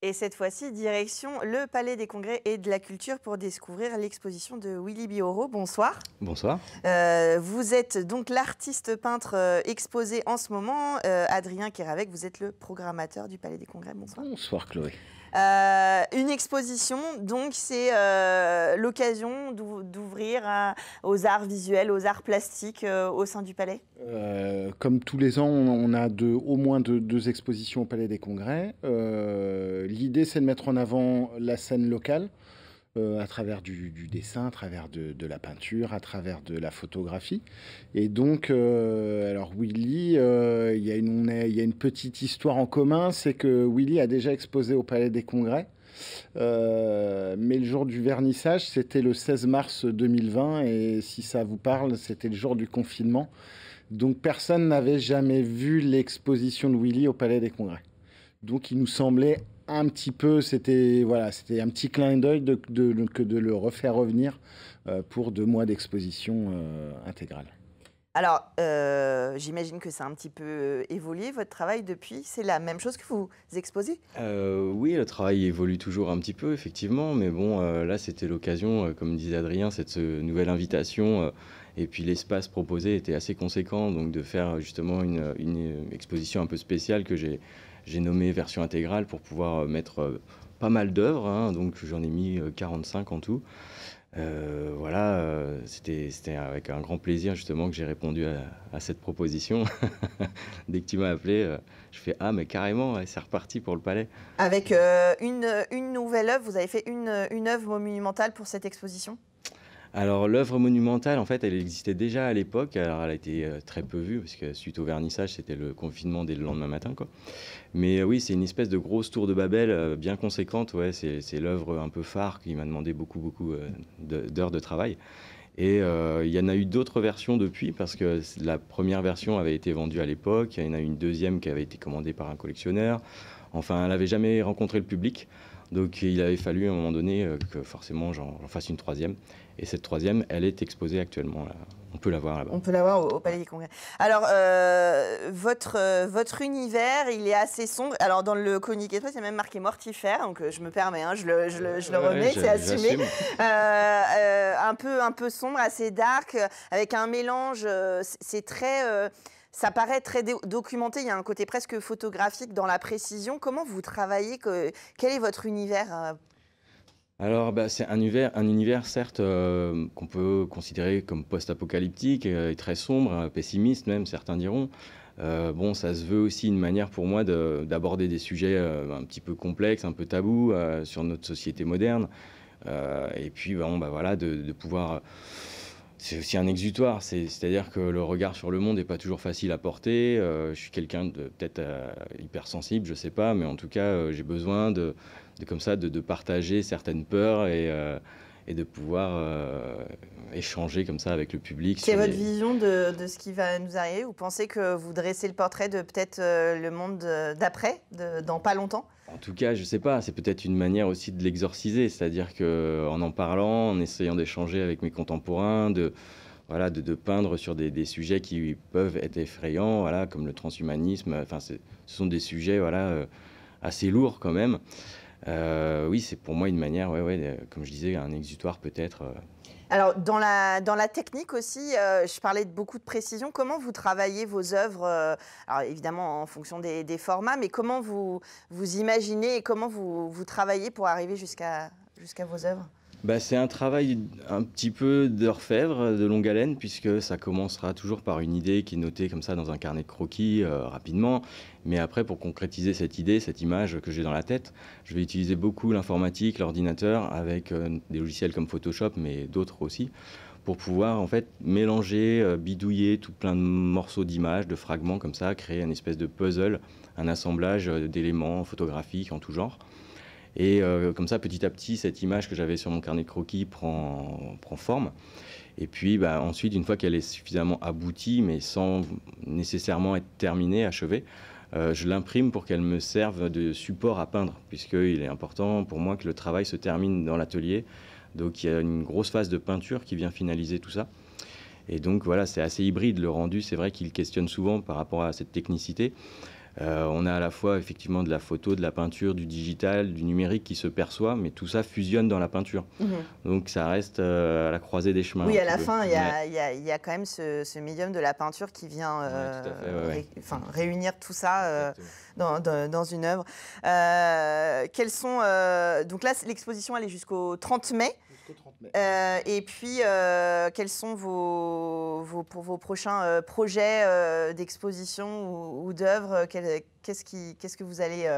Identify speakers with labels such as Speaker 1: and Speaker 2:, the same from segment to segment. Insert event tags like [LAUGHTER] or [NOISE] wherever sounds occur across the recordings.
Speaker 1: Et cette fois-ci, direction le Palais des Congrès et de la Culture pour découvrir l'exposition de Willy Bioro. Bonsoir. Bonsoir. Euh, vous êtes donc l'artiste peintre euh, exposé en ce moment. Euh, Adrien Keravec, vous êtes le programmateur du Palais des Congrès. Bonsoir.
Speaker 2: Bonsoir Chloé.
Speaker 1: Euh, une exposition, donc c'est euh, l'occasion d'ouvrir aux arts visuels, aux arts plastiques euh, au sein du palais
Speaker 2: Comme tous les ans, on a au moins deux expositions au Palais des Congrès. L'idée, c'est de mettre en avant la scène locale. Euh, à travers du, dessin, à travers de, la peinture, à travers de la photographie. Et donc, euh, alors Willy, euh, il, y a une, y une petite histoire en commun, c'est que Willy a déjà exposé au Palais des Congrès. mais le jour du vernissage, c'était le 16 mars 2020, et si ça vous parle, c'était le jour du confinement. Donc personne n'avait jamais vu l'exposition de Willy au Palais des Congrès. Donc il nous semblait un petit peu, c'était voilà, c'était un petit clin d'œil de, de, de, le refaire revenir euh, pour deux mois d'exposition euh, intégrale.
Speaker 1: Alors, euh, j'imagine que ça a un petit peu évolué, votre travail depuis. C'est la même chose que vous exposez
Speaker 3: Oui, le travail évolue toujours un petit peu, effectivement. Mais bon, là, c'était l'occasion, comme disait Adrien, cette nouvelle invitation. Et puis l'espace proposé était assez conséquent, donc de faire justement une exposition un peu spéciale que j'ai j'ai nommé version intégrale pour pouvoir euh, mettre euh, pas mal d'œuvres, hein, donc j'en ai mis 45 euh, en tout. voilà, c'était avec un grand plaisir justement que j'ai répondu à, cette proposition. [LAUGHS] Dès que tu m'as appelé, je fais Ah, mais carrément, c'est reparti pour le palais.
Speaker 1: Avec une, une, nouvelle œuvre, vous avez fait une, une œuvre monumentale pour cette exposition
Speaker 3: alors l'œuvre monumentale, en fait, elle existait déjà à l'époque. Alors elle a été euh, très peu vue parce que suite au vernissage, c'était le confinement dès le lendemain matin, quoi. Mais euh, oui, c'est une espèce de grosse tour de Babel euh, bien conséquente. Ouais, c'est l'œuvre un peu phare qui m'a demandé beaucoup, beaucoup d'heures de, de travail. Et il y en a eu d'autres versions depuis parce que la première version avait été vendue à l'époque. Il y en a eu une deuxième qui avait été commandée par un collectionneur. Enfin, elle n'avait jamais rencontré le public. Donc il avait fallu à un moment donné que forcément j'en fasse une troisième. Et cette troisième, elle est exposée actuellement. On peut la voir là-bas.
Speaker 1: On peut la voir au, Palais des Congrès. Alors, euh, votre, euh, votre univers, il est assez sombre. Alors, dans le communiqué de il y a même marqué mortifère. Donc, euh, je me permets, hein, je, le, je, le, remets, c'est assumé. un, peu, un peu sombre, assez dark, avec un mélange. c'est très ça paraît très documenté, il y a un côté presque photographique dans la précision. Comment vous travaillez Quel est votre univers
Speaker 3: alors, bah, c'est un univers, un univers certes euh, qu'on peut considérer comme post-apocalyptique euh, et, très sombre, euh, pessimiste même, certains diront. bon, ça se veut aussi une manière pour moi d'aborder des sujets un petit peu complexes, un peu tabous sur notre société moderne. et puis, bon, bah, voilà, de pouvoir c'est aussi un exutoire. C'est-à-dire que le regard sur le monde n'est pas toujours facile à porter. Euh, je suis quelqu'un de peut-être euh, hypersensible, je ne sais pas, mais en tout cas, euh, j'ai besoin de, comme ça, de, partager certaines peurs et et de pouvoir euh, échanger comme ça avec le public. C'est votre vision
Speaker 1: de, ce qui va nous arriver Vous pensez que vous dressez le portrait de peut-être euh, le monde euh, d'après, dans pas longtemps
Speaker 3: en tout cas, je sais pas, c'est peut-être une manière aussi de l'exorciser, c'est-à-dire que en en parlant, en essayant d'échanger avec mes contemporains, de voilà, de, peindre sur des, des, sujets qui peuvent être effrayants, voilà, comme le transhumanisme. Enfin, ce sont des sujets voilà assez lourds quand même. Euh, oui, c'est pour moi une manière, ouais, ouais, comme je disais, un exutoire peut-être. Euh.
Speaker 1: Alors, dans la, dans la technique aussi, euh, je parlais de beaucoup de précision. Comment vous travaillez vos œuvres Alors, évidemment, en fonction des, des, formats, mais comment vous, vous imaginez et comment vous, vous travaillez pour arriver jusqu'à jusqu'à vos œuvres
Speaker 3: bah, c'est un travail un petit peu d'orfèvre, de longue haleine, puisque ça commencera toujours par une idée qui est notée comme ça dans un carnet de croquis euh, rapidement. Mais après, pour concrétiser cette idée, cette image que j'ai dans la tête, je vais utiliser beaucoup l'informatique, l'ordinateur, avec euh, des logiciels comme Photoshop, mais d'autres aussi, pour pouvoir en fait mélanger, euh, bidouiller tout plein de morceaux d'images, de fragments comme ça, créer une espèce de puzzle, un assemblage d'éléments photographiques en tout genre. Et euh, comme ça, petit à petit, cette image que j'avais sur mon carnet de croquis prend, forme. Et puis bah, ensuite, une fois qu'elle est suffisamment aboutie, mais sans nécessairement être terminée, achevée, euh, je l'imprime pour qu'elle me serve de support à peindre, puisqu'il est important pour moi que le travail se termine dans l'atelier. Donc il y a une grosse phase de peinture qui vient finaliser tout ça. Et donc voilà, c'est assez hybride le rendu. C'est vrai qu'il questionne souvent par rapport à cette technicité. Euh, on a à la fois effectivement de la photo, de la peinture, du digital, du numérique qui se perçoit, mais tout ça fusionne dans la peinture. Mhm. Donc ça reste euh, à la croisée des chemins. Oui, à la fin, il
Speaker 1: y, a quand même ce, médium de la peinture qui vient euh, réunir tout ça dans, une œuvre. quels sont donc là, l'exposition elle est jusqu'au 30 mai. Euh, et puis, euh, quels sont vos, vos, pour vos prochains euh, projets d'exposition ou, d'œuvres Qu'est-ce que vous allez,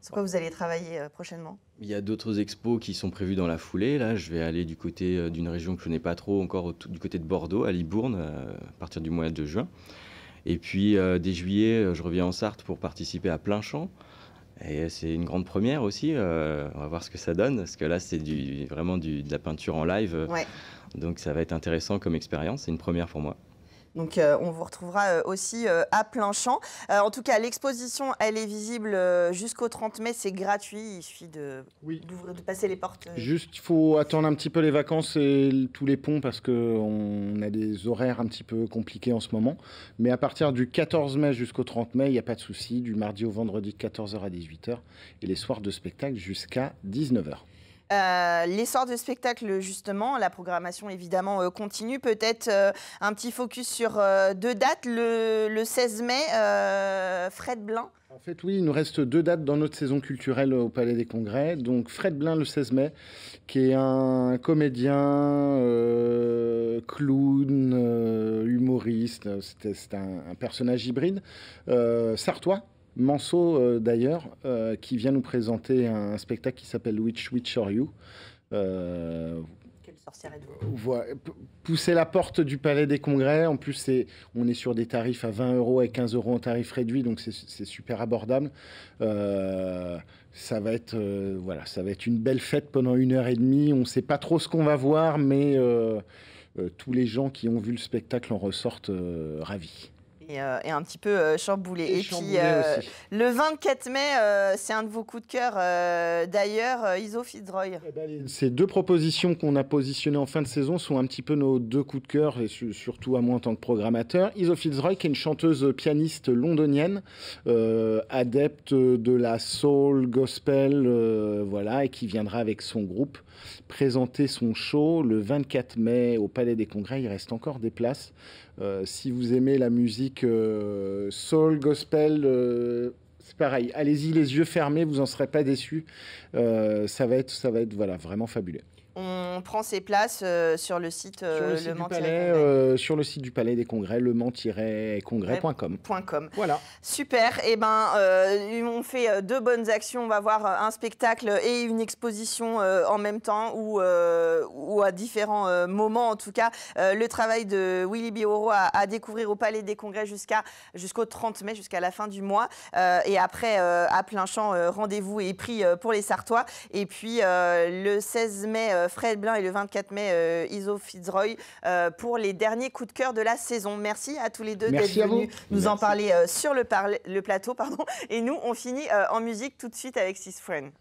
Speaker 1: sur quoi vous allez travailler prochainement
Speaker 3: Il y a d'autres expos qui sont prévues dans la foulée. Là, je vais aller du côté d'une région que je n'ai pas trop encore, du côté de Bordeaux, à Libourne, à partir du mois de juin. Et puis, dès juillet, je reviens en Sarthe pour participer à plein champ. Et c'est une grande première aussi. Euh, on va voir ce que ça donne, parce que là, c'est du, vraiment de la peinture en live. Donc ça va être intéressant comme expérience. C'est une première pour moi.
Speaker 1: Donc euh, on vous retrouvera euh, aussi euh, à plein champ. en tout cas, l'exposition, elle est visible jusqu'au 30 mai, c'est gratuit, il suffit de, de passer les portes. Juste, il faut
Speaker 2: attendre un petit peu les vacances et tous les ponts parce qu'on a des horaires un petit peu compliqués en ce moment. Mais à partir du 14 mai jusqu'au 30 mai, il n'y a pas de souci, du mardi au vendredi de 14h à 18h et les soirs de spectacle jusqu'à 19h.
Speaker 1: Euh, l'essor du spectacle, justement, la programmation évidemment euh, continue. Peut-être euh, un petit focus sur deux dates. Le, 16 mai, Fred Blin. En
Speaker 2: fait, oui, il nous reste deux dates dans notre saison culturelle au Palais des Congrès. Donc, Fred Blin le 16 mai, qui est un comédien, clown, humoriste, c'est un, un, personnage hybride, sartois, Manso, euh, d'ailleurs, euh, qui vient nous présenter un, spectacle qui s'appelle Which Witch Are You euh, Pousser la porte du Palais des Congrès. En plus, on est sur des tarifs à 20 euros et 15 euros en tarif réduit, donc c'est super abordable. ça va être voilà, ça va être une belle fête pendant une heure et demie. On ne sait pas trop ce qu'on va voir, mais tous les gens qui ont vu le spectacle en ressortent
Speaker 1: ravis. Euh, et, un petit peu euh, chamboulé. Et, puis, euh, le 24 mai, c'est un de vos coups de cœur d'ailleurs, Iso Fitzroy. Eh ben, ces deux
Speaker 2: propositions qu'on a positionnées en fin de saison sont un petit peu nos deux coups de cœur, et surtout à moi en tant que programmateur. Iso Fitzroy, qui est une chanteuse pianiste londonienne, adepte de la soul, gospel, voilà, et qui viendra avec son groupe présenter son show le 24 mai au Palais des Congrès. Il reste encore des places. si vous aimez la musique, soul, gospel, euh, c'est pareil. Allez-y les yeux fermés, vous n'en serez pas déçus. Euh, ça va être, ça va être, voilà, vraiment fabuleux.
Speaker 1: On prend ses places euh, sur le site, euh, le
Speaker 2: euh, sur le site du palais des congrès, le congrès.com.
Speaker 1: Voilà. Super. Et eh ben, on fait deux bonnes actions. On va voir un spectacle et une exposition en même temps ou, à différents moments. En tout cas, le travail de Willy Bioro à, découvrir au palais des congrès jusqu'à jusqu'au 30 mai, jusqu'à la fin du mois. et après, à plein champ, rendez-vous et prix pour les Sartois. Et puis le 16 mai euh, Fred Blin et le 24 mai euh, Iso Fitzroy euh, pour les derniers coups de cœur de la saison. Merci à tous les deux d'être venus nous en parler sur le, le, plateau. Pardon. Et nous, on finit en musique tout de suite avec Six Friends.